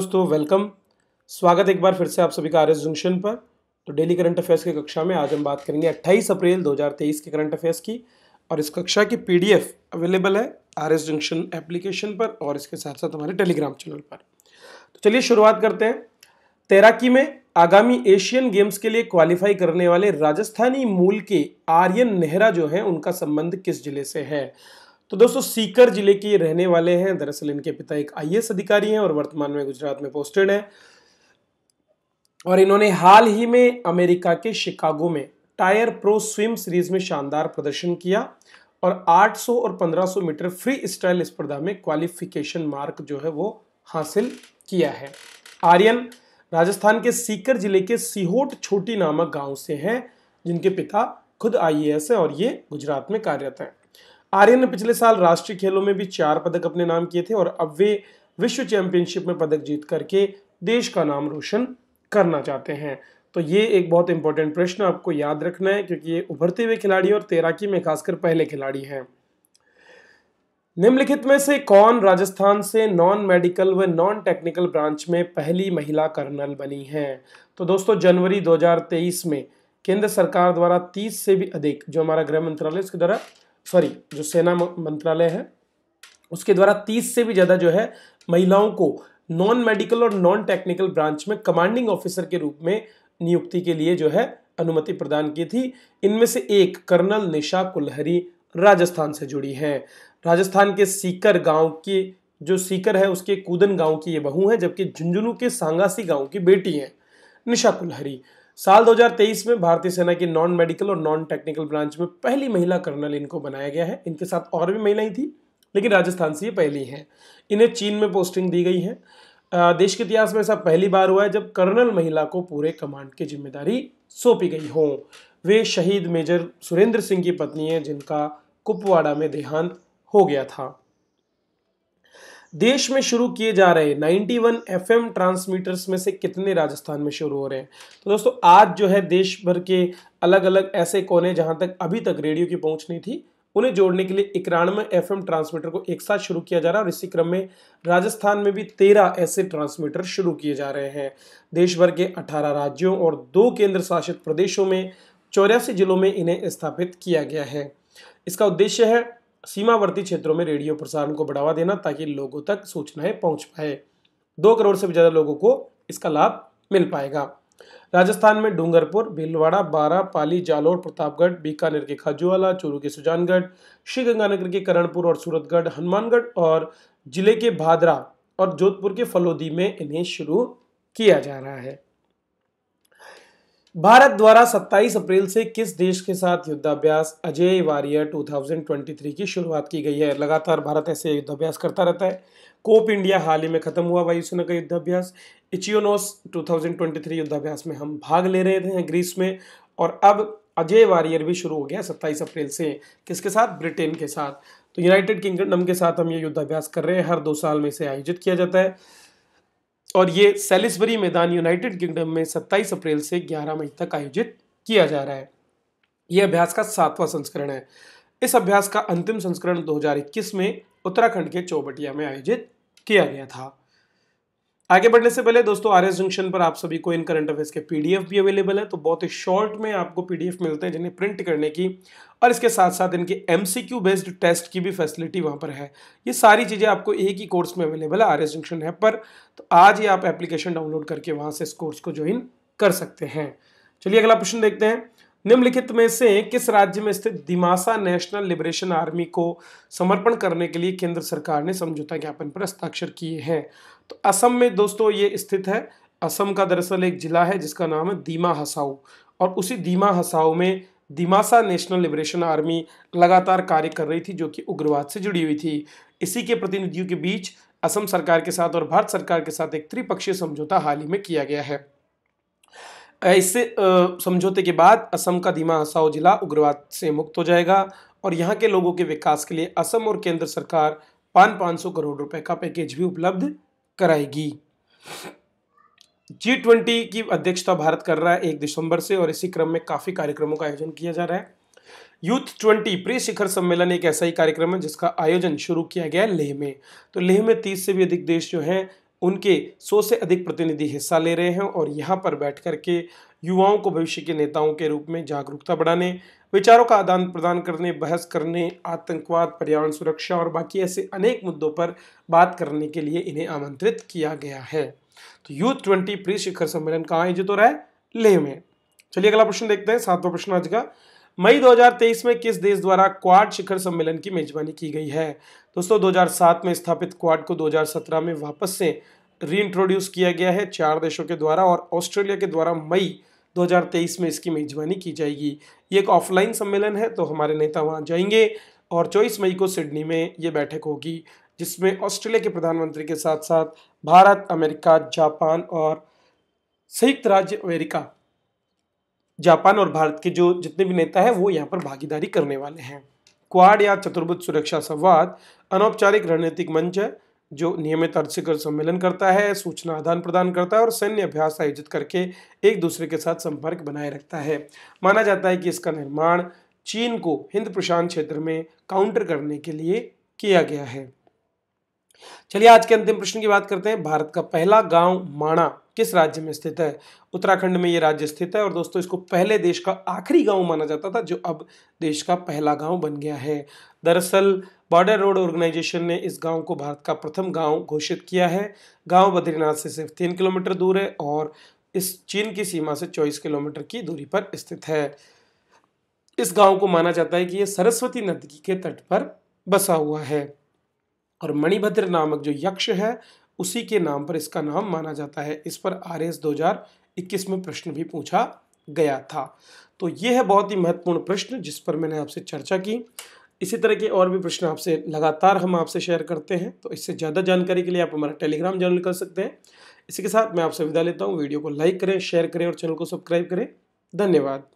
दोस्तों वेलकम स्वागत एक बार फिर से आप सभी का आर एस जंक्शन पर तो डेली करंट अफेयर्स की कक्षा में आज हम बात करेंगे 28 अप्रैल 2023 के करंट अफेयर्स की और इस कक्षा की पीडीएफ अवेलेबल है आर एस जंक्शन एप्लीकेशन पर और इसके साथ साथ हमारे टेलीग्राम चैनल पर तो चलिए शुरुआत करते हैं तैराकी में आगामी एशियन गेम्स के लिए क्वालिफाई करने वाले राजस्थानी मूल के आर्यन नेहरा जो हैं उनका संबंध किस जिले से है तो दोस्तों सीकर जिले के रहने वाले हैं दरअसल इनके पिता एक आई अधिकारी हैं और वर्तमान में गुजरात में पोस्टेड हैं और इन्होंने हाल ही में अमेरिका के शिकागो में टायर प्रो स्विम सीरीज में शानदार प्रदर्शन किया और 800 और 1500 मीटर फ्री स्टाइल स्पर्धा में क्वालिफिकेशन मार्क जो है वो हासिल किया है आर्यन राजस्थान के सीकर जिले के सीहोट छोटी नामक गांव से हैं जिनके पिता खुद एस है और ये गुजरात में कार्यरत हैं आर्यन ने पिछले साल राष्ट्रीय खेलों में भी चार पदक अपने नाम किए थे और अब वे विश्व चैंपियनशिप में पदक जीत करके देश का नाम रोशन करना चाहते हैं तो ये एक बहुत इंपॉर्टेंट प्रश्न आपको याद रखना है क्योंकि ये उभरते हुए खिलाड़ी और तैराकी में खासकर पहले खिलाड़ी हैं निम्नलिखित में से कौन राजस्थान से नॉन मेडिकल व नॉन टेक्निकल ब्रांच में पहली महिला कर्नल बनी है तो दोस्तों जनवरी 2023 में केंद्र सरकार द्वारा 30 से भी अधिक जो हमारा गृह मंत्रालय उसके द्वारा सॉरी जो सेना मंत्रालय है उसके द्वारा तीस से भी ज़्यादा जो है महिलाओं को नॉन मेडिकल और नॉन टेक्निकल ब्रांच में कमांडिंग ऑफिसर के रूप में नियुक्ति के लिए जो है अनुमति प्रदान की थी इनमें से एक कर्नल निशा कुलहरी राजस्थान से जुड़ी हैं राजस्थान के सीकर गांव की जो सीकर है उसके कूदन गांव की ये बहू हैं जबकि झुंझुनू के सांगासी गांव की बेटी हैं निशा कुलहरी साल 2023 में भारतीय सेना की नॉन मेडिकल और नॉन टेक्निकल ब्रांच में पहली महिला कर्नल इनको बनाया गया है इनके साथ और भी महिलाएं थी लेकिन राजस्थान से ये पहली हैं इन्हें चीन में पोस्टिंग दी गई है देश के इतिहास में ऐसा पहली बार हुआ है जब कर्नल महिला को पूरे कमांड की जिम्मेदारी सौंपी गई हो वे शहीद मेजर सुरेंद्र सिंह की पत्नी हैं जिनका कुपवाड़ा में देहांत हो गया था देश में शुरू किए जा रहे 91 वन एफ ट्रांसमीटर्स में से कितने राजस्थान में शुरू हो रहे हैं तो दोस्तों आज जो है देश भर के अलग अलग ऐसे कोने जहां तक अभी तक रेडियो की पहुंच नहीं थी उन्हें जोड़ने के लिए इक्यानवे एफ ट्रांसमीटर को एक साथ शुरू किया जा रहा है और इसी क्रम में राजस्थान में भी तेरह ऐसे ट्रांसमीटर शुरू किए जा रहे हैं देश भर के अठारह राज्यों और दो केंद्र शासित प्रदेशों में चौरासी जिलों में इन्हें स्थापित किया गया है इसका उद्देश्य है सीमावर्ती क्षेत्रों में रेडियो प्रसारण को बढ़ावा देना ताकि लोगों तक सूचनाएं पहुंच पाए दो करोड़ से भी ज़्यादा लोगों को इसका लाभ मिल पाएगा राजस्थान में डूंगरपुर भीलवाड़ा बारा पाली जालोर प्रतापगढ़ बीकानेर के खाजूवाला चूरू के सुजानगढ़ श्रीगंगानगर के करणपुर और सूरतगढ़ हनुमानगढ़ और जिले के भादरा और जोधपुर के फलोदी में इन्हें शुरू किया जा रहा है भारत द्वारा 27 अप्रैल से किस देश के साथ युद्धाभ्यास अजय वारियर 2023 की शुरुआत की गई है लगातार भारत ऐसे युद्धाभ्यास करता रहता है कोप इंडिया हाल ही में खत्म हुआ वायुसेना का युद्धाभ्यास इचियोनोस 2023 युद्धाभ्यास में हम भाग ले रहे थे ग्रीस में और अब अजय वारियर भी शुरू हो गया सत्ताईस अप्रैल से किसके साथ ब्रिटेन के साथ तो यूनाइटेड किंगडम के साथ हम ये युद्धाभ्यास कर रहे हैं हर दो साल में इसे आयोजित किया जाता है और ये सेलिसबरी मैदान यूनाइटेड किंगडम में 27 अप्रैल से 11 मई तक आयोजित किया जा रहा है ये अभ्यास का सातवां संस्करण है इस अभ्यास का अंतिम संस्करण 2021 में उत्तराखंड के चौबटिया में आयोजित किया गया था आगे बढ़ने से पहले दोस्तों आर एस जंक्शन पर आप सभी को इन करंट अफेयर्स के पीडीएफ भी अवेलेबल है तो बहुत ही शॉर्ट में आपको पीडीएफ मिलते हैं जिन्हें प्रिंट करने की और इसके साथ साथ इनके एमसीक्यू बेस्ड टेस्ट की भी फैसिलिटी वहाँ पर है ये सारी चीज़ें आपको एक ही कोर्स में अवेलेबल है आर एस जंक्शन ऐप पर तो आज ही आप एप्लीकेशन डाउनलोड करके वहाँ से इस कोर्स को ज्वाइन कर सकते हैं चलिए अगला क्वेश्चन देखते हैं निम्नलिखित में से किस राज्य में स्थित दिमासा नेशनल लिबरेशन आर्मी को समर्पण करने के लिए केंद्र सरकार ने समझौता ज्ञापन पर हस्ताक्षर किए हैं तो असम में दोस्तों ये स्थित है असम का दरअसल एक जिला है जिसका नाम है दीमा हसाऊ और उसी दीमा हसाऊ में दिमासा नेशनल लिबरेशन आर्मी लगातार कार्य कर रही थी जो कि उग्रवाद से जुड़ी हुई थी इसी के प्रतिनिधियों के बीच असम सरकार के साथ और भारत सरकार के साथ एक त्रिपक्षीय समझौता हाल ही में किया गया है ऐसे समझौते के बाद असम का धीमा हसाओ जिला उग्रवाद से मुक्त हो जाएगा और यहाँ के लोगों के विकास के लिए असम और केंद्र सरकार पाँच पाँच सौ करोड़ रुपए का पैकेज भी उपलब्ध कराएगी जी ट्वेंटी की अध्यक्षता भारत कर रहा है एक दिसंबर से और इसी क्रम में काफ़ी कार्यक्रमों का आयोजन किया जा रहा है यूथ ट्वेंटी प्री शिखर सम्मेलन एक ऐसा ही कार्यक्रम है जिसका आयोजन शुरू किया गया है लेह में तो लेह में तीस से भी अधिक देश जो हैं उनके सौ से अधिक प्रतिनिधि हिस्सा ले रहे हैं और यहाँ पर बैठ करके के युवाओं को भविष्य के नेताओं के रूप में जागरूकता बढ़ाने विचारों का आदान प्रदान करने बहस करने आतंकवाद पर्यावरण सुरक्षा और बाकी ऐसे अनेक मुद्दों पर बात करने के लिए इन्हें आमंत्रित किया गया है तो यूथ ट्वेंटी प्री शिखर सम्मेलन कहाँ आयोजित हो रहा है लेह में चलिए अगला प्रश्न देखते हैं सातवां प्रश्न आज का मई 2023 में किस देश द्वारा क्वाड शिखर सम्मेलन की मेजबानी की गई है दोस्तों 2007 में स्थापित क्वाड को 2017 में वापस से रीइंट्रोड्यूस किया गया है चार देशों के द्वारा और ऑस्ट्रेलिया के द्वारा मई 2023 में इसकी मेजबानी की जाएगी ये एक ऑफलाइन सम्मेलन है तो हमारे नेता वहाँ जाएंगे और चौबीस मई को सिडनी में ये बैठक होगी जिसमें ऑस्ट्रेलिया के प्रधानमंत्री के साथ साथ भारत अमेरिका जापान और संयुक्त राज्य अमेरिका जापान और भारत के जो जितने भी नेता हैं वो यहाँ पर भागीदारी करने वाले हैं क्वाड या चतुर्भुज सुरक्षा संवाद अनौपचारिक रणनीतिक मंच है जो नियमित अर्धशिखर सम्मेलन करता है सूचना आदान प्रदान करता है और सैन्य अभ्यास आयोजित करके एक दूसरे के साथ संपर्क बनाए रखता है माना जाता है कि इसका निर्माण चीन को हिंद प्रशांत क्षेत्र में काउंटर करने के लिए किया गया है चलिए आज के अंतिम प्रश्न की बात करते हैं भारत का पहला गांव माणा किस राज्य में स्थित है उत्तराखंड में ये राज्य स्थित है और दोस्तों इसको पहले देश का आखिरी गांव माना जाता था जो अब देश का पहला गांव बन गया है दरअसल बॉर्डर रोड ऑर्गेनाइजेशन ने इस गांव को भारत का प्रथम गांव घोषित किया है गांव बद्रीनाथ से सिर्फ तीन किलोमीटर दूर है और इस चीन की सीमा से चौबीस किलोमीटर की दूरी पर स्थित है इस गांव को माना जाता है कि यह सरस्वती नदी के तट पर बसा हुआ है और मणिभद्र नामक जो यक्ष है उसी के नाम पर इसका नाम माना जाता है इस पर आर एस दो हजार इक्कीस में प्रश्न भी पूछा गया था तो ये है बहुत ही महत्वपूर्ण प्रश्न जिस पर मैंने आपसे चर्चा की इसी तरह के और भी प्रश्न आपसे लगातार हम आपसे शेयर करते हैं तो इससे ज़्यादा जानकारी के लिए आप हमारा टेलीग्राम चैनल कर सकते हैं इसी के साथ मैं आपसे विदा लेता हूँ वीडियो को लाइक करें शेयर करें और चैनल को सब्सक्राइब करें धन्यवाद